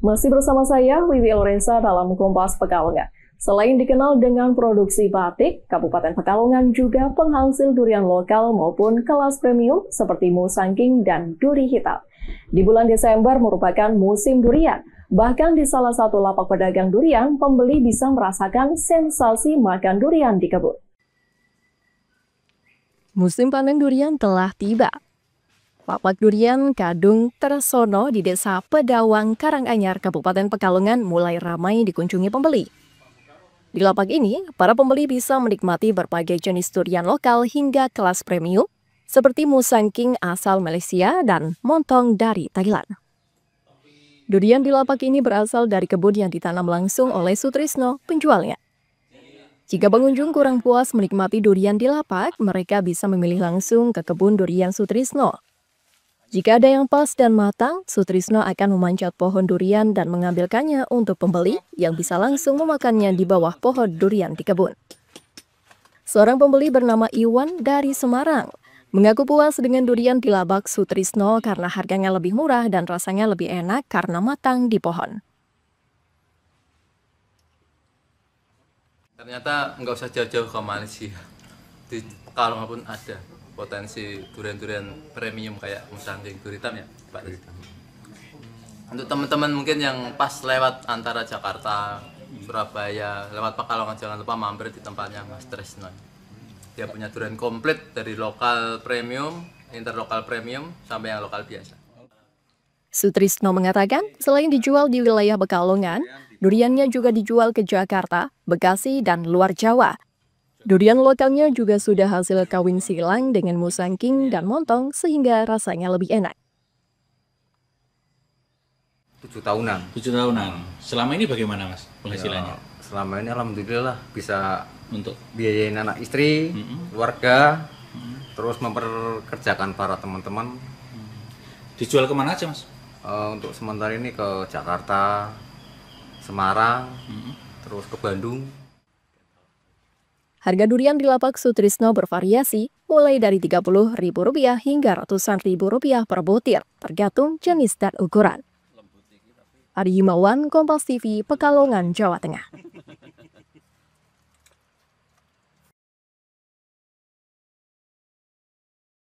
Masih bersama saya, Wiwi Lorenza dalam Kompas Pekalongan. Selain dikenal dengan produksi batik, Kabupaten Pekalongan juga penghasil durian lokal maupun kelas premium seperti musangking dan duri hitam. Di bulan Desember merupakan musim durian. Bahkan di salah satu lapak pedagang durian, pembeli bisa merasakan sensasi makan durian di kebun. Musim panen durian telah tiba. Papak durian Kadung Tersono di Desa Pedawang Karanganyar, Kabupaten Pekalongan mulai ramai dikunjungi pembeli. Di lapak ini, para pembeli bisa menikmati berbagai jenis durian lokal hingga kelas premium, seperti Musang King asal Malaysia dan Montong dari Thailand. Durian di lapak ini berasal dari kebun yang ditanam langsung oleh Sutrisno, penjualnya. Jika pengunjung kurang puas menikmati durian di lapak, mereka bisa memilih langsung ke kebun durian Sutrisno jika ada yang pas dan matang, Sutrisno akan memanjat pohon durian dan mengambilkannya untuk pembeli yang bisa langsung memakannya di bawah pohon durian di kebun. Seorang pembeli bernama Iwan dari Semarang mengaku puas dengan durian di labak Sutrisno karena harganya lebih murah dan rasanya lebih enak karena matang di pohon. Ternyata nggak usah jauh-jauh ke Malaysia, di Kalong pun ada potensi durian-durian premium kayak musangking duritam ya Pak Untuk teman-teman mungkin yang pas lewat antara Jakarta, Surabaya, lewat Pekalongan jangan lupa mampir di tempatnya Mas Tresno. Dia punya durian komplit dari lokal premium, interlokal premium sampai yang lokal biasa. Sutrisno mengatakan, selain dijual di wilayah Bekalongan, duriannya juga dijual ke Jakarta, Bekasi, dan luar Jawa Durian lokalnya juga sudah hasil kawin silang dengan musangking dan montong sehingga rasanya lebih enak. Tujuh tahunan. Tujuh tahunan. Selama ini bagaimana mas penghasilannya? Ya, selama ini alhamdulillah bisa untuk biayain anak istri, mm -hmm. keluarga, mm terus memperkerjakan para teman-teman. Dijual kemana aja mas? Uh, untuk sementara ini ke Jakarta, Semarang, terus ke Bandung. Harga durian di lapak Sutrisno bervariasi, mulai dari Rp30.000 hingga ratusan ribu rupiah per butir, tergantung jenis dan ukuran. Ari Yumawan, Kompas TV, Pekalongan, Jawa Tengah.